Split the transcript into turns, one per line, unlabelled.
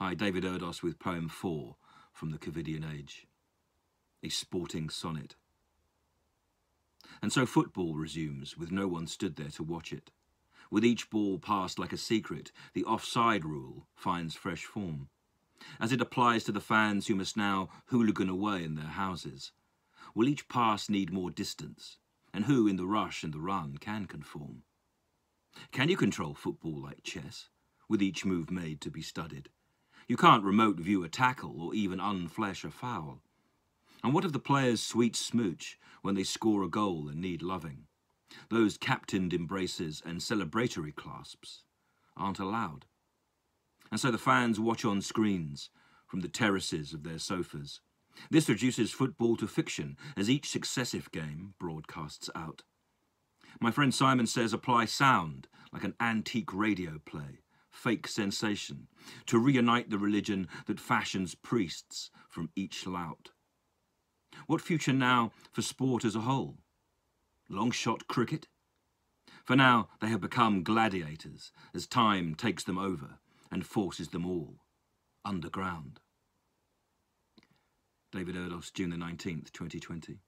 Hi, David Erdos with poem four from the Covidian Age, a sporting sonnet. And so football resumes, with no one stood there to watch it. With each ball passed like a secret, the offside rule finds fresh form, as it applies to the fans who must now hooligan away in their houses. Will each pass need more distance? And who in the rush and the run can conform? Can you control football like chess, with each move made to be studied? You can't remote view a tackle or even unflesh a foul. And what of the player's sweet smooch when they score a goal and need loving? Those captained embraces and celebratory clasps aren't allowed. And so the fans watch on screens from the terraces of their sofas. This reduces football to fiction as each successive game broadcasts out. My friend Simon says apply sound like an antique radio play fake sensation, to reunite the religion that fashions priests from each lout. What future now for sport as a whole? Long shot cricket? For now, they have become gladiators as time takes them over and forces them all underground. David Erdos, June the 19th, 2020.